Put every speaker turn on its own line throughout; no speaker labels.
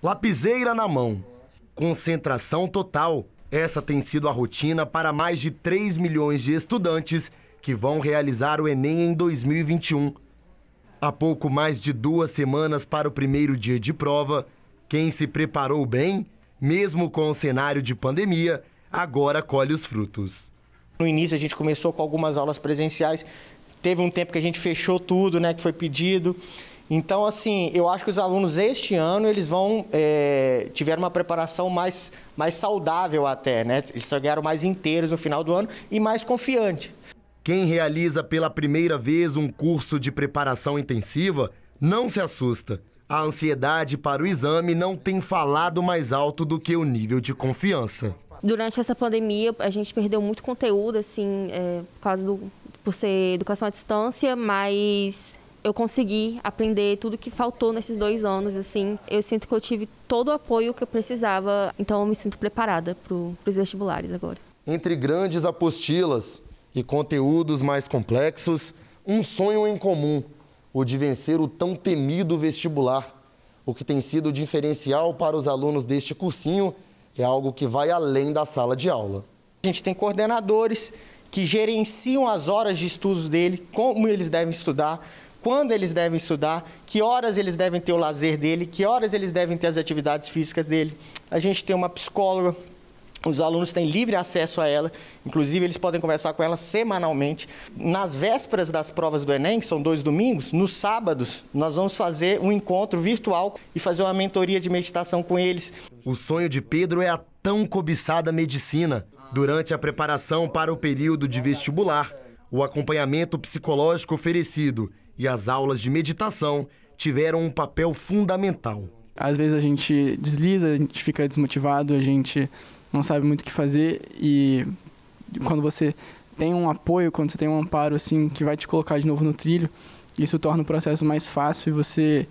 Lapiseira na mão. Concentração total. Essa tem sido a rotina para mais de 3 milhões de estudantes que vão realizar o Enem em 2021. Há pouco mais de duas semanas para o primeiro dia de prova, quem se preparou bem, mesmo com o cenário de pandemia, agora colhe os frutos.
No início a gente começou com algumas aulas presenciais, teve um tempo que a gente fechou tudo, né, que foi pedido. Então, assim, eu acho que os alunos este ano eles vão é, tiveram uma preparação mais, mais saudável até, né? Eles chegaram mais inteiros no final do ano e mais confiante. Quem realiza pela primeira vez um
curso de preparação intensiva não se assusta. A ansiedade para o exame não tem falado mais alto do que o nível de confiança.
Durante essa pandemia, a gente perdeu muito conteúdo, assim, é, por causa do. por ser educação à distância, mas eu consegui aprender tudo que faltou nesses dois anos, assim. Eu sinto que eu tive todo o apoio que eu precisava, então eu me sinto preparada para os vestibulares agora.
Entre grandes apostilas e conteúdos mais complexos, um sonho em comum, o de vencer o tão temido vestibular. O que tem sido diferencial
para os alunos deste cursinho é algo que vai além da sala de aula. A gente tem coordenadores que gerenciam as horas de estudos dele, como eles devem estudar, quando eles devem estudar, que horas eles devem ter o lazer dele, que horas eles devem ter as atividades físicas dele. A gente tem uma psicóloga, os alunos têm livre acesso a ela, inclusive eles podem conversar com ela semanalmente. Nas vésperas das provas do Enem, que são dois domingos, nos sábados, nós vamos fazer um encontro virtual e fazer uma mentoria de meditação com eles.
O sonho de Pedro é a tão cobiçada medicina. Durante a preparação para o período de vestibular, o acompanhamento psicológico oferecido e as aulas de meditação tiveram um papel fundamental.
Às vezes a gente desliza, a gente fica desmotivado, a gente não sabe muito o que fazer e quando você tem um apoio, quando você tem um amparo assim que vai te colocar de novo no trilho, isso torna o processo mais fácil e você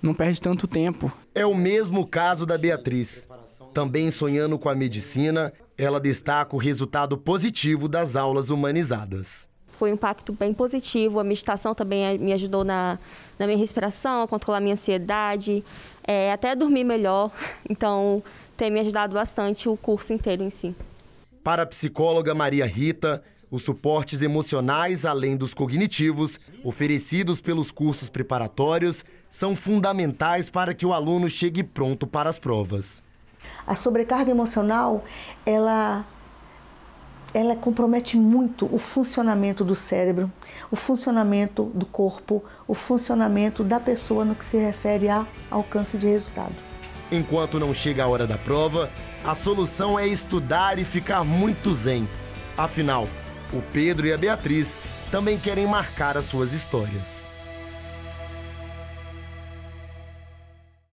não perde tanto tempo.
É o mesmo caso da Beatriz. Também sonhando com a medicina, ela destaca o resultado positivo das aulas humanizadas
foi um impacto bem positivo. A meditação também eh, me ajudou na, na minha respiração, a controlar a minha ansiedade, é, até dormir melhor. Então, tem me ajudado bastante o curso inteiro em si.
Para a psicóloga Maria Rita, os suportes emocionais, além dos cognitivos, oferecidos pelos cursos preparatórios, são fundamentais para que o aluno chegue pronto para as provas.
A sobrecarga emocional, ela ela compromete muito o funcionamento do cérebro, o funcionamento do corpo, o funcionamento da pessoa no que se refere a alcance de resultado.
Enquanto não chega a hora da prova, a solução é estudar e ficar muito zen. Afinal, o Pedro e a Beatriz também querem marcar as suas histórias.